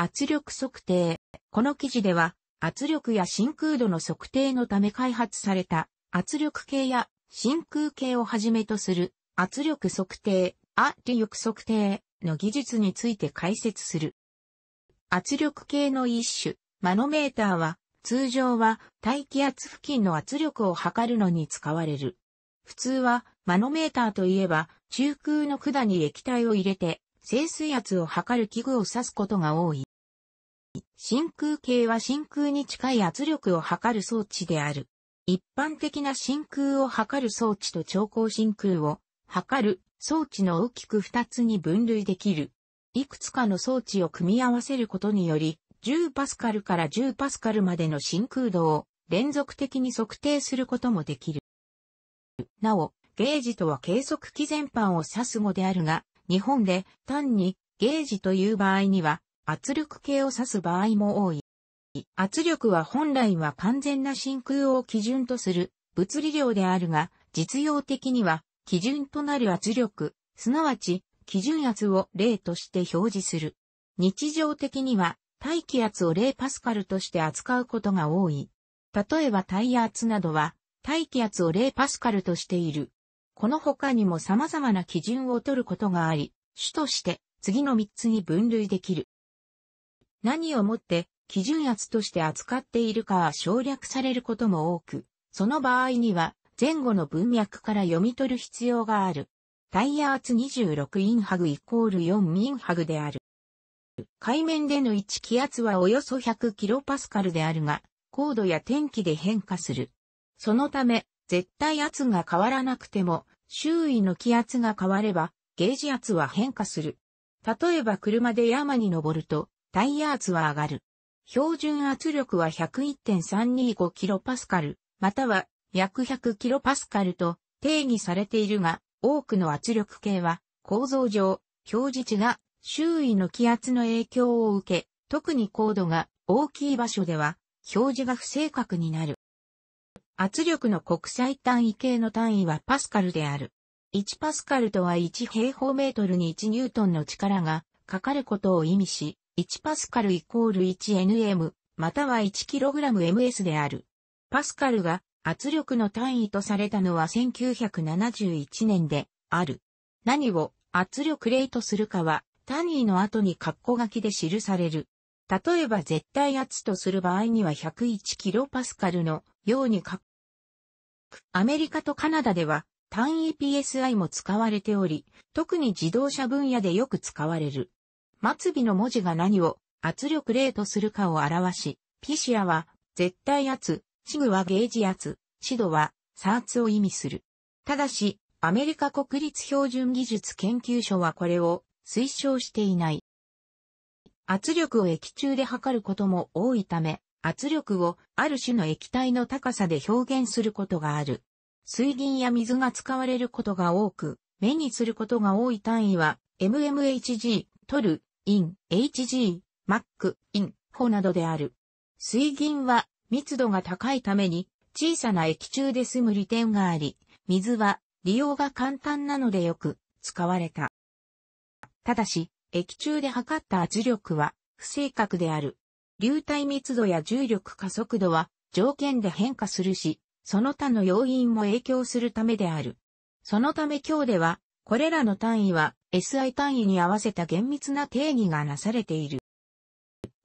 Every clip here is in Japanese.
圧力測定。この記事では、圧力や真空度の測定のため開発された圧力計や真空計をはじめとする圧力測定、圧力測定の技術について解説する。圧力計の一種、マノメーターは通常は大気圧付近の圧力を測るのに使われる。普通はマノメーターといえば中空の管に液体を入れて静水圧を測る器具を指すことが多い。真空計は真空に近い圧力を測る装置である。一般的な真空を測る装置と超高真空を測る装置の大きく二つに分類できる。いくつかの装置を組み合わせることにより、10パスカルから10パスカルまでの真空度を連続的に測定することもできる。なお、ゲージとは計測器全般を指す語であるが、日本で単にゲージという場合には、圧力計を指す場合も多い。圧力は本来は完全な真空を基準とする物理量であるが、実用的には基準となる圧力、すなわち基準圧を例として表示する。日常的には大気圧を0パスカルとして扱うことが多い。例えばタイヤ圧などは大気圧を0パスカルとしている。この他にも様々な基準を取ることがあり、主として次の3つに分類できる。何をもって基準圧として扱っているかは省略されることも多く、その場合には前後の文脈から読み取る必要がある。タイヤ圧26インハグイコール4ミンハグである。海面での1気圧はおよそ100キロパスカルであるが、高度や天気で変化する。そのため、絶対圧が変わらなくても、周囲の気圧が変われば、ゲージ圧は変化する。例えば車で山に登ると、タイヤ圧は上がる。標準圧力は 101.325kPa、または約 100kPa と定義されているが、多くの圧力計は構造上、表示値が周囲の気圧の影響を受け、特に高度が大きい場所では表示が不正確になる。圧力の国際単位系の単位はパスカルである。1パスカルとは1平方メートルに1ニュートンの力がかかることを意味し、1パスカルイコール 1nm または 1kgms である。パスカルが圧力の単位とされたのは1971年である。何を圧力例とするかは単位の後に括弧書きで記される。例えば絶対圧とする場合には 101kPa のように書く。アメリカとカナダでは単位 PSI も使われており、特に自動車分野でよく使われる。末尾の文字が何を圧力例とするかを表し、ピシアは絶対圧、シグはゲージ圧、シドはサーツを意味する。ただし、アメリカ国立標準技術研究所はこれを推奨していない。圧力を液中で測ることも多いため、圧力をある種の液体の高さで表現することがある。水銀や水が使われることが多く、目にすることが多い単位は MMHG、取る、in、hg、mac、in、ほなどである。水銀は密度が高いために小さな液中で済む利点があり、水は利用が簡単なのでよく使われた。ただし、液中で測った圧力は不正確である。流体密度や重力加速度は条件で変化するし、その他の要因も影響するためである。そのため今日では、これらの単位は SI 単位に合わせた厳密な定義がなされている。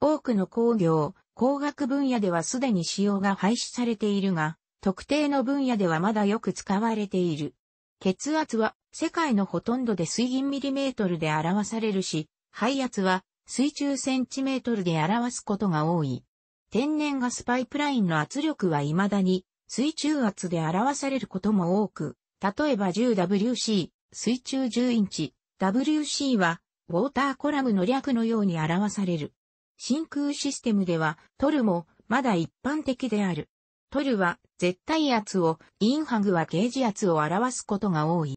多くの工業、工学分野ではすでに使用が廃止されているが、特定の分野ではまだよく使われている。血圧は世界のほとんどで水銀ミリメートルで表されるし、肺圧は水中センチメートルで表すことが多い。天然ガスパイプラインの圧力は未だに水中圧で表されることも多く、例えば 10WC、水中10インチ、WC は、ウォーターコラムの略のように表される。真空システムでは、トルも、まだ一般的である。トルは、絶対圧を、インハグはゲージ圧を表すことが多い。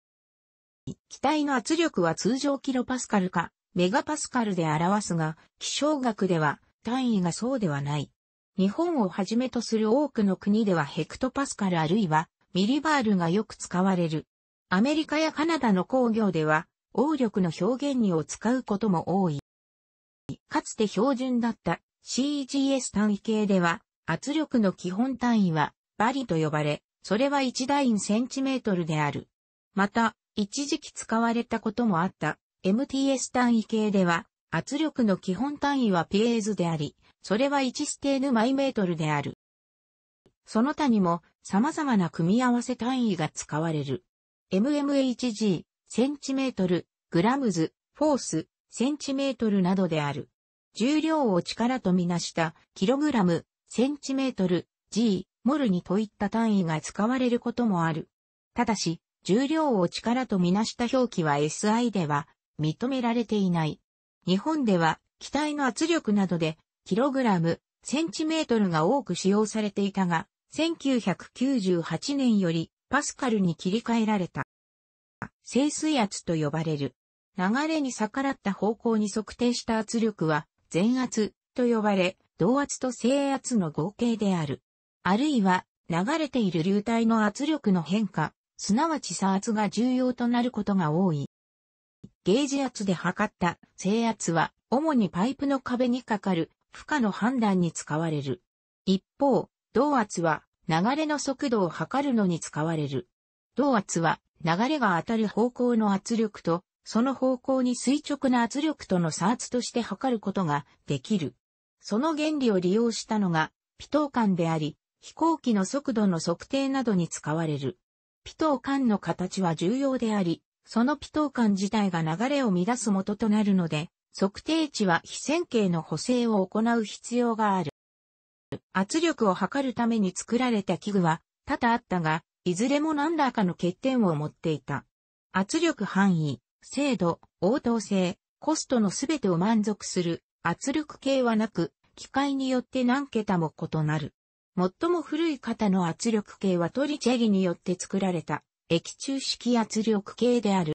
機体の圧力は通常キロパスカルか、メガパスカルで表すが、気象学では、単位がそうではない。日本をはじめとする多くの国ではヘクトパスカルあるいは、ミリバールがよく使われる。アメリカやカナダの工業では、応力の表現にを使うことも多い。かつて標準だった CGS 単位系では、圧力の基本単位はバリと呼ばれ、それは1ダインセンチメートルである。また、一時期使われたこともあった MTS 単位系では、圧力の基本単位はピエーズであり、それは1ステーヌマイメートルである。その他にも様々な組み合わせ単位が使われる。MMHG、センチメートル、グラムズ、フォース、センチメートルなどである。重量を力とみなしたキログラム、センチメートル、G、モルにといった単位が使われることもある。ただし、重量を力とみなした表記は SI では認められていない。日本では機体の圧力などでキログラム、センチメートルが多く使用されていたが、1998年よりパスカルに切り替えられた。静水圧と呼ばれる。流れに逆らった方向に測定した圧力は、全圧と呼ばれ、動圧と静圧の合計である。あるいは、流れている流体の圧力の変化、すなわち差圧が重要となることが多い。ゲージ圧で測った静圧は、主にパイプの壁にかかる負荷の判断に使われる。一方、動圧は流れの速度を測るのに使われる。動圧は流れが当たる方向の圧力と、その方向に垂直な圧力との差圧として測ることができる。その原理を利用したのが、ピトー管であり、飛行機の速度の測定などに使われる。ピトー管の形は重要であり、そのピトー管自体が流れを乱す元となるので、測定値は非線形の補正を行う必要がある。圧力を測るために作られた器具は多々あったが、いずれも何らかの欠点を持っていた。圧力範囲、精度、応答性、コストのすべてを満足する圧力計はなく、機械によって何桁も異なる。最も古い型の圧力計はトリチェリによって作られた液中式圧力計である。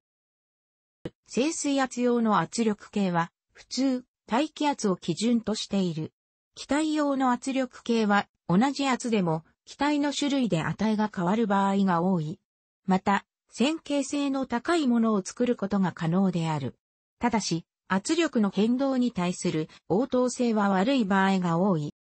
静水圧用の圧力計は普通大気圧を基準としている。気体用の圧力計は同じ圧でも機体の種類で値が変わる場合が多い。また、線形性の高いものを作ることが可能である。ただし、圧力の変動に対する応答性は悪い場合が多い。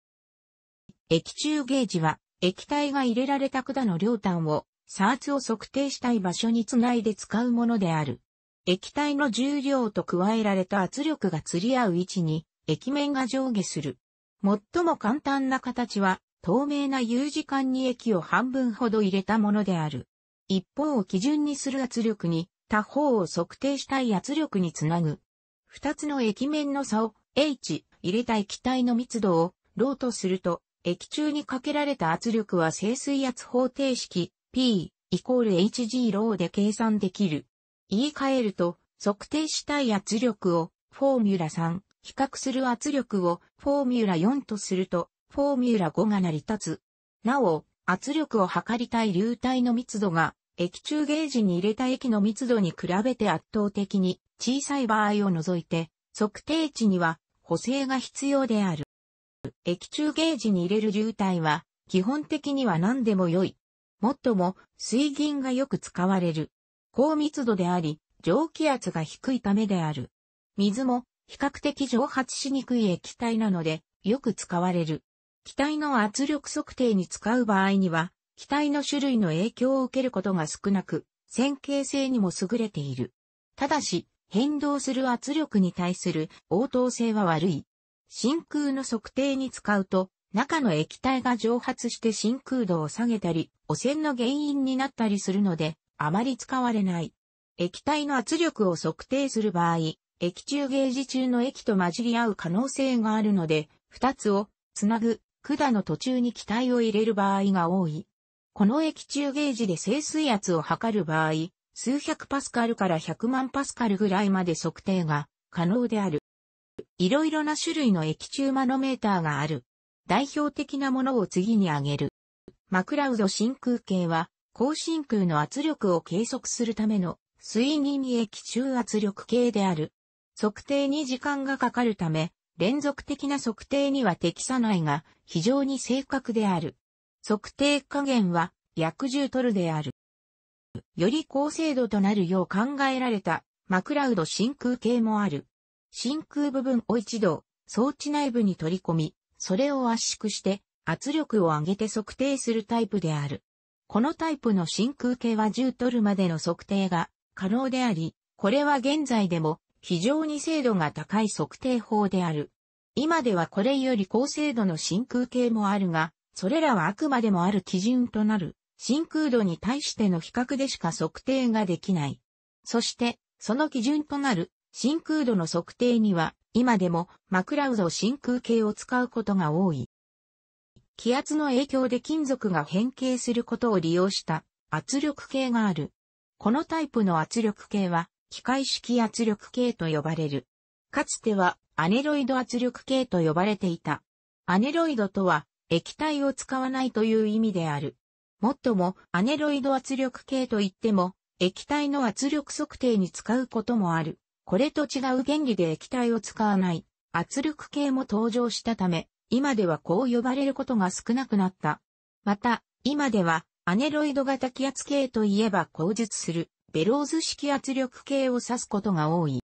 液中ゲージは、液体が入れられた管の両端を、差圧を測定したい場所につないで使うものである。液体の重量と加えられた圧力が釣り合う位置に、液面が上下する。最も簡単な形は、透明な U 字管に液を半分ほど入れたものである。一方を基準にする圧力に、他方を測定したい圧力につなぐ。二つの液面の差を H、入れた液体の密度を、ローとすると、液中にかけられた圧力は静水圧方程式 P イコール HG ローで計算できる。言い換えると、測定したい圧力をフォーミュラ3、比較する圧力をフォーミュラ4とすると、フォーミュラ5が成り立つ。なお、圧力を測りたい流体の密度が、液中ゲージに入れた液の密度に比べて圧倒的に小さい場合を除いて、測定値には補正が必要である。液中ゲージに入れる流体は、基本的には何でも良い。もっとも、水銀がよく使われる。高密度であり、蒸気圧が低いためである。水も、比較的蒸発しにくい液体なので、よく使われる。機体の圧力測定に使う場合には、機体の種類の影響を受けることが少なく、線形性にも優れている。ただし、変動する圧力に対する応答性は悪い。真空の測定に使うと、中の液体が蒸発して真空度を下げたり、汚染の原因になったりするので、あまり使われない。液体の圧力を測定する場合、液中ゲージ中の液と混じり合う可能性があるので、二つをつなぐ管の途中に気体を入れる場合が多い。この液中ゲージで静水圧を測る場合、数百パスカルから百万パスカルぐらいまで測定が可能である。いろいろな種類の液中マノメーターがある。代表的なものを次に挙げる。マクラウド真空計は、高真空の圧力を計測するための水銀液中圧力計である。測定に時間がかかるため、連続的な測定には適さないが、非常に正確である。測定加減は約10トルである。より高精度となるよう考えられたマクラウド真空計もある。真空部分を一度装置内部に取り込み、それを圧縮して圧力を上げて測定するタイプである。このタイプの真空計は10トルまでの測定が可能であり、これは現在でも非常に精度が高い測定法である。今ではこれより高精度の真空計もあるが、それらはあくまでもある基準となる、真空度に対しての比較でしか測定ができない。そして、その基準となる真空度の測定には、今でもマクラウド真空計を使うことが多い。気圧の影響で金属が変形することを利用した圧力計がある。このタイプの圧力計は機械式圧力計と呼ばれる。かつてはアネロイド圧力計と呼ばれていた。アネロイドとは液体を使わないという意味である。もっともアネロイド圧力計といっても液体の圧力測定に使うこともある。これと違う原理で液体を使わない圧力計も登場したため、今ではこう呼ばれることが少なくなった。また、今ではアネロイド型気圧計といえば口述するベローズ式圧力計を指すことが多い。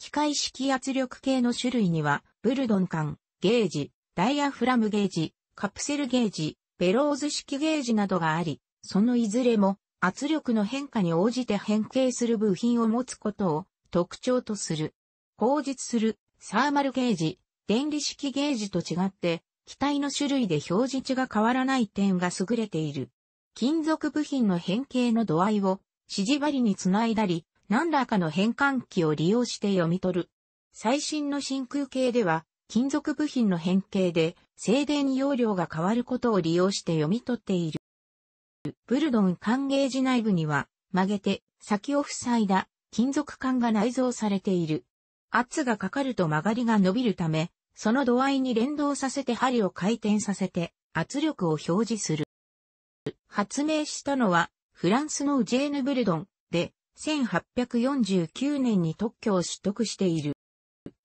機械式圧力計の種類には、ブルドン管、ゲージ、ダイヤフラムゲージ、カプセルゲージ、ベローズ式ゲージなどがあり、そのいずれも圧力の変化に応じて変形する部品を持つことを特徴とする。後述するサーマルゲージ、電離式ゲージと違って、機体の種類で表示値が変わらない点が優れている。金属部品の変形の度合いを指示針につないだり、何らかの変換器を利用して読み取る。最新の真空系では、金属部品の変形で、静電容量が変わることを利用して読み取っている。ブルドン管ゲージ内部には、曲げて、先を塞いだ、金属管が内蔵されている。圧がかかると曲がりが伸びるため、その度合いに連動させて針を回転させて、圧力を表示する。発明したのは、フランスのジェーヌ・ブルドンで1849年に特許を取得している。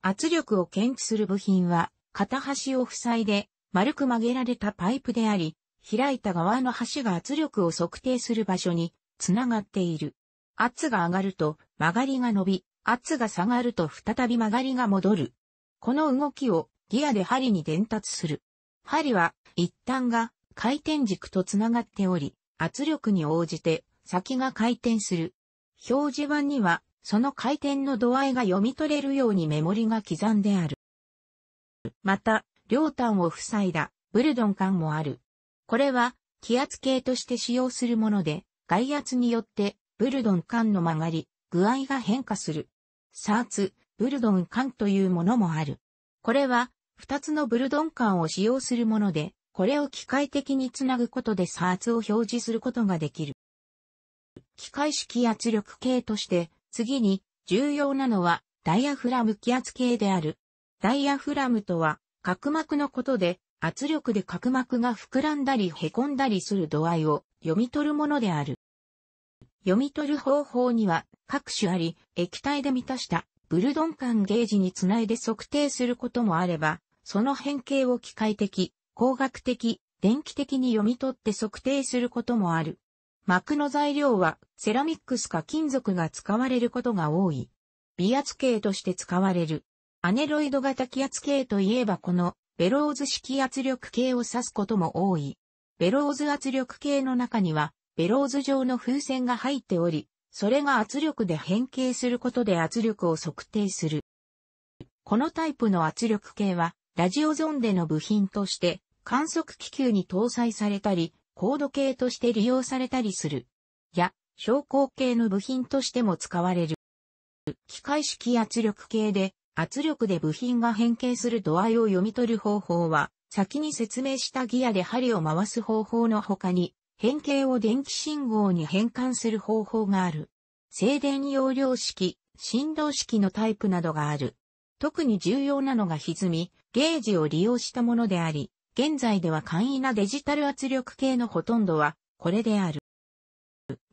圧力を検知する部品は片端を塞いで丸く曲げられたパイプであり、開いた側の端が圧力を測定する場所につながっている。圧が上がると曲がりが伸び、圧が下がると再び曲がりが戻る。この動きをギアで針に伝達する。針は一端が回転軸とつながっており、圧力に応じて先が回転する。表示板には、その回転の度合いが読み取れるようにメモリが刻んである。また、両端を塞いだ、ブルドン管もある。これは、気圧計として使用するもので、外圧によって、ブルドン管の曲がり、具合が変化する。サーツ、ブルドン管というものもある。これは、二つのブルドン管を使用するもので、これを機械的につなぐことで差圧を表示することができる。機械式圧力計として、次に重要なのはダイヤフラム気圧計である。ダイヤフラムとは、角膜のことで、圧力で角膜が膨らんだり凹んだりする度合いを読み取るものである。読み取る方法には各種あり、液体で満たしたブルドン管ゲージにつないで測定することもあれば、その変形を機械的、工学的、電気的に読み取って測定することもある。膜の材料はセラミックスか金属が使われることが多い。微圧計として使われる。アネロイド型気圧計といえばこのベローズ式圧力計を指すことも多い。ベローズ圧力計の中にはベローズ状の風船が入っており、それが圧力で変形することで圧力を測定する。このタイプの圧力計はラジオゾンデの部品として観測気球に搭載されたり、高度計として利用されたりする。や、昇降系の部品としても使われる。機械式圧力計で、圧力で部品が変形する度合いを読み取る方法は、先に説明したギアで針を回す方法の他に、変形を電気信号に変換する方法がある。静電容量式、振動式のタイプなどがある。特に重要なのが歪み、ゲージを利用したものであり、現在では簡易なデジタル圧力計のほとんどは、これである。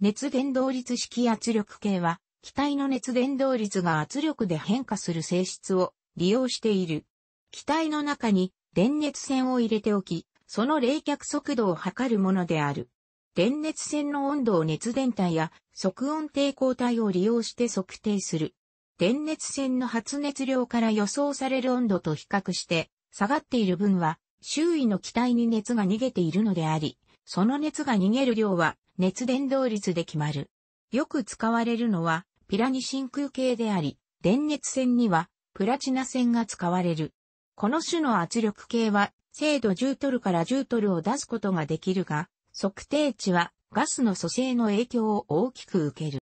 熱伝導率式圧力計は、機体の熱伝導率が圧力で変化する性質を利用している。機体の中に電熱線を入れておき、その冷却速度を測るものである。電熱線の温度を熱伝体や即温抵抗体を利用して測定する。電熱線の発熱量から予想される温度と比較して下がっている分は周囲の気体に熱が逃げているのであり、その熱が逃げる量は熱伝導率で決まる。よく使われるのはピラニ真空系であり、電熱線にはプラチナ線が使われる。この種の圧力計は精度10トルから10トルを出すことができるが、測定値はガスの組成の影響を大きく受ける。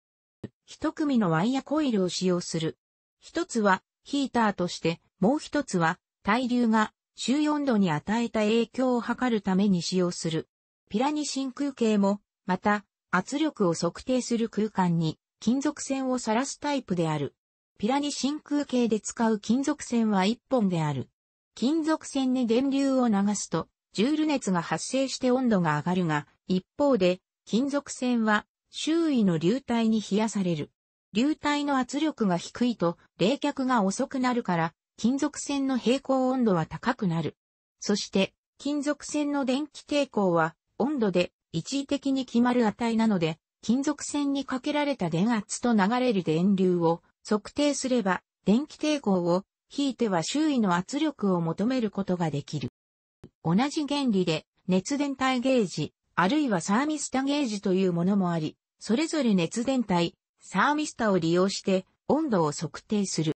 一組のワイヤコイルを使用する。一つはヒーターとして、もう一つは対流が周温度に与えた影響を測るために使用する。ピラニ真空計も、また圧力を測定する空間に金属線をさらすタイプである。ピラニ真空計で使う金属線は一本である。金属線に電流を流すと、ジュール熱が発生して温度が上がるが、一方で、金属線は周囲の流体に冷やされる。流体の圧力が低いと冷却が遅くなるから、金属線の平行温度は高くなる。そして、金属線の電気抵抗は温度で一時的に決まる値なので、金属線にかけられた電圧と流れる電流を測定すれば、電気抵抗を、引いては周囲の圧力を求めることができる。同じ原理で、熱伝体ゲージ、あるいはサーミスタゲージというものもあり、それぞれ熱伝体、サーミスタを利用して温度を測定する。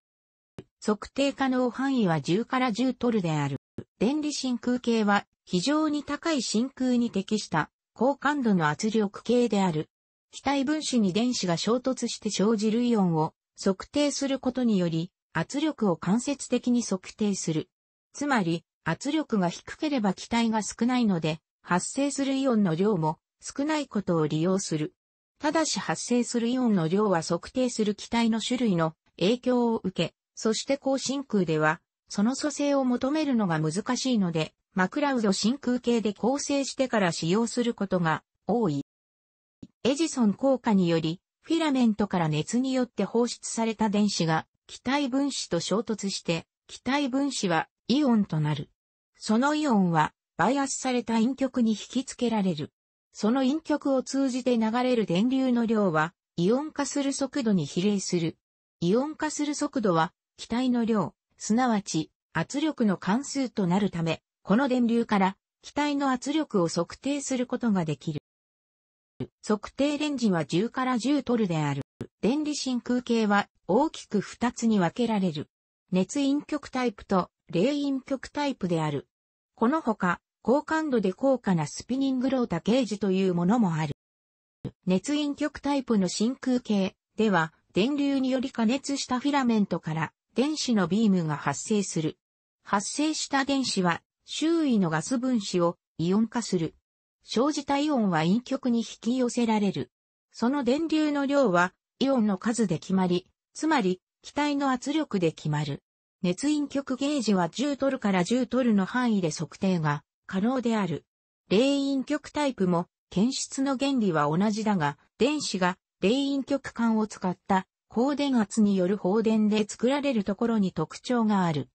測定可能範囲は10から10トルである。電離真空系は非常に高い真空に適した高感度の圧力系である。気体分子に電子が衝突して生じるイオンを測定することにより圧力を間接的に測定する。つまり圧力が低ければ気体が少ないので発生するイオンの量も少ないことを利用する。ただし発生するイオンの量は測定する気体の種類の影響を受け、そして高真空では、その組成を求めるのが難しいので、マクラウド真空系で構成してから使用することが多い。エジソン効果により、フィラメントから熱によって放出された電子が気体分子と衝突して、気体分子はイオンとなる。そのイオンはバイアスされた陰極に引き付けられる。その陰極を通じて流れる電流の量は、イオン化する速度に比例する。イオン化する速度は、気体の量、すなわち、圧力の関数となるため、この電流から気体の圧力を測定することができる。測定レンジは10から10トルである。電離真空系は大きく2つに分けられる。熱陰極タイプと冷陰極タイプである。この他、高感度で高価なスピニングロータケージというものもある。熱陰極タイプの真空系では、電流により加熱したフィラメントから電子のビームが発生する。発生した電子は周囲のガス分子をイオン化する。生じたイオンは陰極に引き寄せられる。その電流の量はイオンの数で決まり、つまり気体の圧力で決まる。熱陰極ゲージは10トルから10トルの範囲で測定が可能である。霊陰極タイプも検出の原理は同じだが、電子が霊陰極管を使った放電圧による放電で作られるところに特徴がある。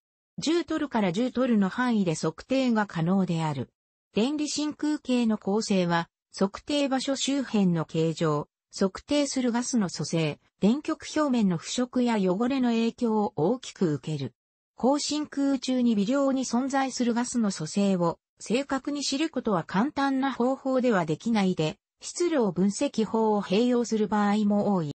10トルから10トルの範囲で測定が可能である。電離真空系の構成は、測定場所周辺の形状、測定するガスの組成、電極表面の腐食や汚れの影響を大きく受ける。高真空中に微量に存在するガスの組成を正確に知ることは簡単な方法ではできないで、質量分析法を併用する場合も多い。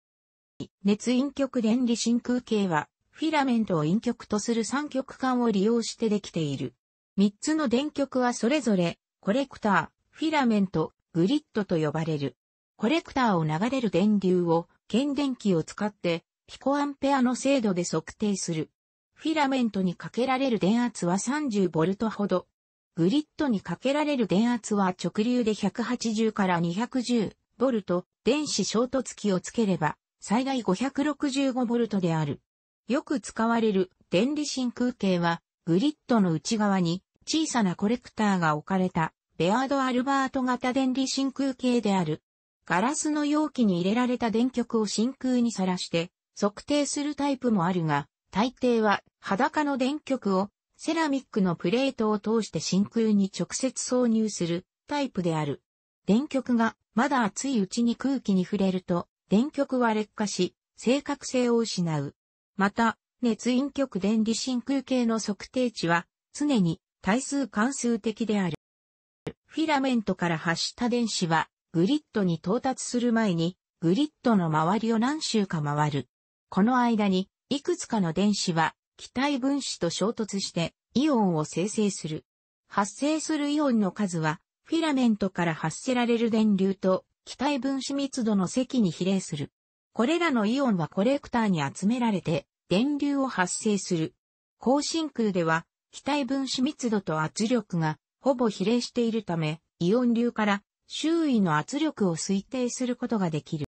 熱陰極電離真空系は、フィラメントを陰極とする三極管を利用してできている。三つの電極はそれぞれ、コレクター、フィラメント、グリッドと呼ばれる。コレクターを流れる電流を、検電器を使って、ピコアンペアの精度で測定する。フィラメントにかけられる電圧は 30V ほど。グリッドにかけられる電圧は直流で180から210ボルト、電子衝突器をつければ、最大565ボルトである。よく使われる電離真空計は、グリッドの内側に小さなコレクターが置かれた、ベアード・アルバート型電離真空計である。ガラスの容器に入れられた電極を真空にさらして、測定するタイプもあるが、大抵は裸の電極をセラミックのプレートを通して真空に直接挿入するタイプである。電極がまだ熱いうちに空気に触れると、電極は劣化し、正確性を失う。また、熱陰極電離真空系の測定値は、常に対数関数的である。フィラメントから発した電子は、グリッドに到達する前に、グリッドの周りを何周か回る。この間に、いくつかの電子は気体分子と衝突してイオンを生成する。発生するイオンの数は、フィラメントから発せられる電流と気体分子密度の積に比例する。これらのイオンはコレクターに集められて電流を発生する。高真空では気体分子密度と圧力がほぼ比例しているため、イオン流から周囲の圧力を推定することができる。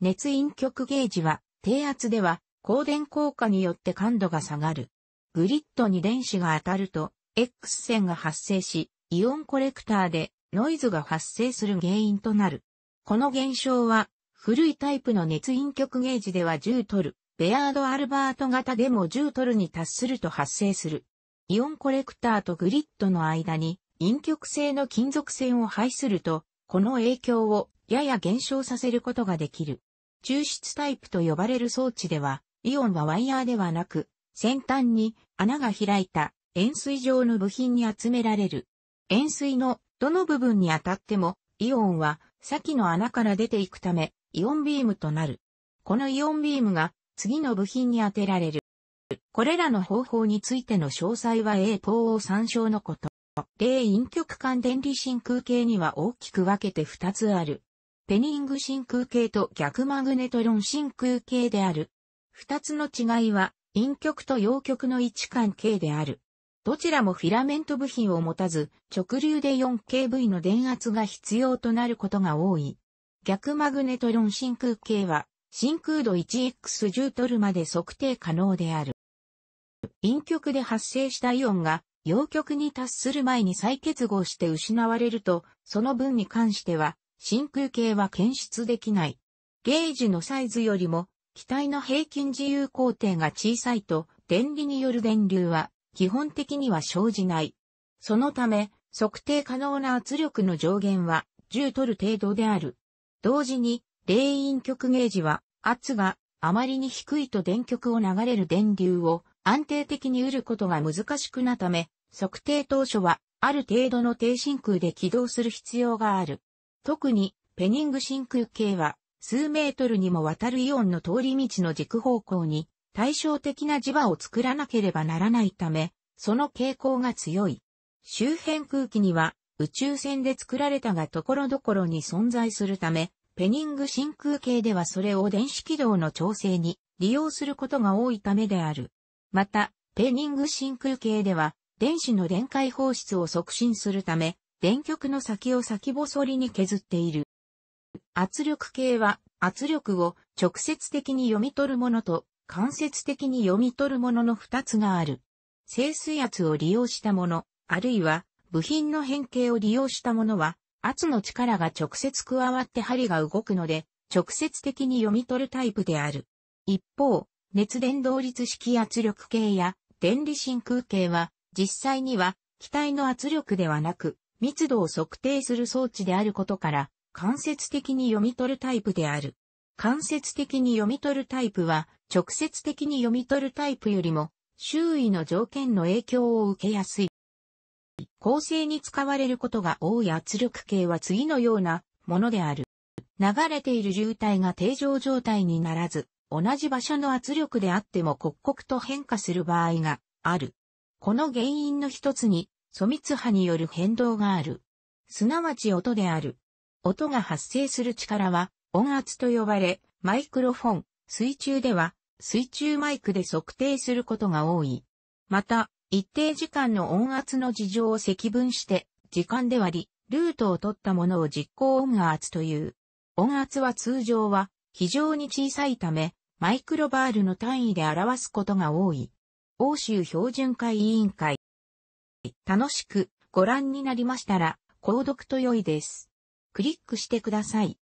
熱陰極ゲージは低圧では光電効果によって感度が下がる。グリッドに電子が当たると、X 線が発生し、イオンコレクターでノイズが発生する原因となる。この現象は、古いタイプの熱陰極ゲージでは10トル、ベアード・アルバート型でも10トルに達すると発生する。イオンコレクターとグリッドの間に、陰極性の金属線を排すると、この影響をやや減少させることができる。抽出タイプと呼ばれる装置では、イオンはワイヤーではなく、先端に穴が開いた円錐状の部品に集められる。円錐のどの部分に当たっても、イオンは先の穴から出ていくため、イオンビームとなる。このイオンビームが次の部品に当てられる。これらの方法についての詳細は A 法を参照のこと。例陰極間電離真空系には大きく分けて2つある。ペニング真空系と逆マグネトロン真空系である。二つの違いは、陰極と陽極の位置関係である。どちらもフィラメント部品を持たず、直流で 4kV の電圧が必要となることが多い。逆マグネトロン真空系は、真空度 1x10 トルまで測定可能である。陰極で発生したイオンが、陽極に達する前に再結合して失われると、その分に関しては、真空系は検出できない。ゲージのサイズよりも気体の平均自由工程が小さいと、電離による電流は、基本的には生じない。そのため、測定可能な圧力の上限は、10トル程度である。同時に、霊陰極ゲージは、圧があまりに低いと電極を流れる電流を安定的に得ることが難しくなため、測定当初はある程度の低真空で起動する必要がある。特にペニング真空系は数メートルにもわたるイオンの通り道の軸方向に対照的な磁場を作らなければならないため、その傾向が強い。周辺空気には宇宙船で作られたが所々に存在するため、ペニング真空系ではそれを電子軌道の調整に利用することが多いためである。また、ペニング真空系では電子の電解放出を促進するため、電極の先を先細りに削っている。圧力計は圧力を直接的に読み取るものと間接的に読み取るものの二つがある。静水圧を利用したもの、あるいは部品の変形を利用したものは圧の力が直接加わって針が動くので直接的に読み取るタイプである。一方、熱伝導率式圧力計や電離真空計は実際には機体の圧力ではなく密度を測定する装置であることから間接的に読み取るタイプである。間接的に読み取るタイプは、直接的に読み取るタイプよりも、周囲の条件の影響を受けやすい。構成に使われることが多い圧力計は次のようなものである。流れている流体が定常状態にならず、同じ場所の圧力であっても刻々と変化する場合がある。この原因の一つに、粗密波による変動がある。すなわち音である。音が発生する力は音圧と呼ばれ、マイクロフォン、水中では水中マイクで測定することが多い。また、一定時間の音圧の事情を積分して、時間で割り、ルートを取ったものを実行音圧という。音圧は通常は非常に小さいため、マイクロバールの単位で表すことが多い。欧州標準会委員会。楽しくご覧になりましたら、購読と良いです。クリックしてください。